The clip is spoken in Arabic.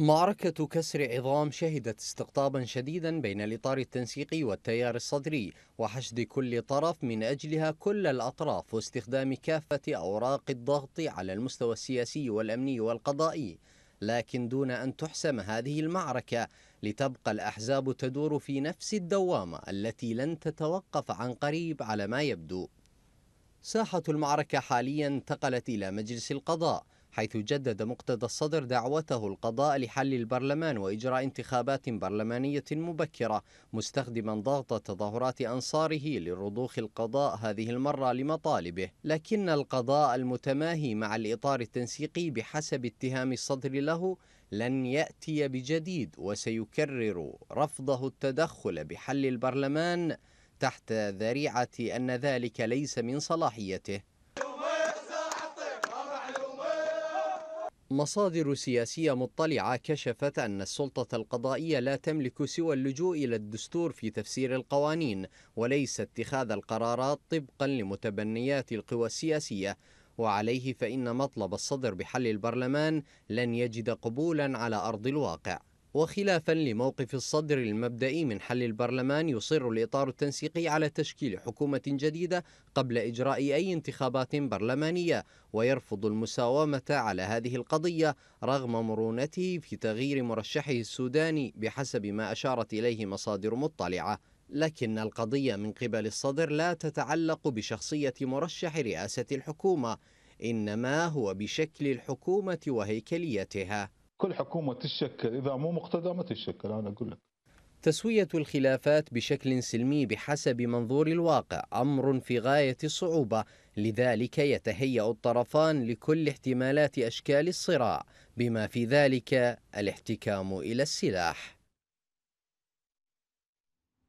معركة كسر عظام شهدت استقطابا شديدا بين الإطار التنسيقي والتيار الصدري وحشد كل طرف من أجلها كل الأطراف واستخدام كافة أوراق الضغط على المستوى السياسي والأمني والقضائي لكن دون أن تحسم هذه المعركة لتبقى الأحزاب تدور في نفس الدوامة التي لن تتوقف عن قريب على ما يبدو ساحة المعركة حاليا انتقلت إلى مجلس القضاء حيث جدد مقتدى الصدر دعوته القضاء لحل البرلمان وإجراء انتخابات برلمانية مبكرة مستخدما ضغط تظاهرات أنصاره للرضوخ القضاء هذه المرة لمطالبه لكن القضاء المتماهي مع الإطار التنسيقي بحسب اتهام الصدر له لن يأتي بجديد وسيكرر رفضه التدخل بحل البرلمان تحت ذريعة أن ذلك ليس من صلاحيته مصادر سياسية مطلعة كشفت أن السلطة القضائية لا تملك سوى اللجوء إلى الدستور في تفسير القوانين وليس اتخاذ القرارات طبقا لمتبنيات القوى السياسية وعليه فإن مطلب الصدر بحل البرلمان لن يجد قبولا على أرض الواقع وخلافا لموقف الصدر المبدئي من حل البرلمان يصر الإطار التنسيقي على تشكيل حكومة جديدة قبل إجراء أي انتخابات برلمانية ويرفض المساومة على هذه القضية رغم مرونته في تغيير مرشحه السوداني بحسب ما أشارت إليه مصادر مطلعة لكن القضية من قبل الصدر لا تتعلق بشخصية مرشح رئاسة الحكومة إنما هو بشكل الحكومة وهيكليتها كل حكومه تشكل اذا مو مقتدى ما تشكل انا اقول لك تسويه الخلافات بشكل سلمي بحسب منظور الواقع امر في غايه الصعوبه لذلك يتهيا الطرفان لكل احتمالات اشكال الصراع بما في ذلك الاحتكام الى السلاح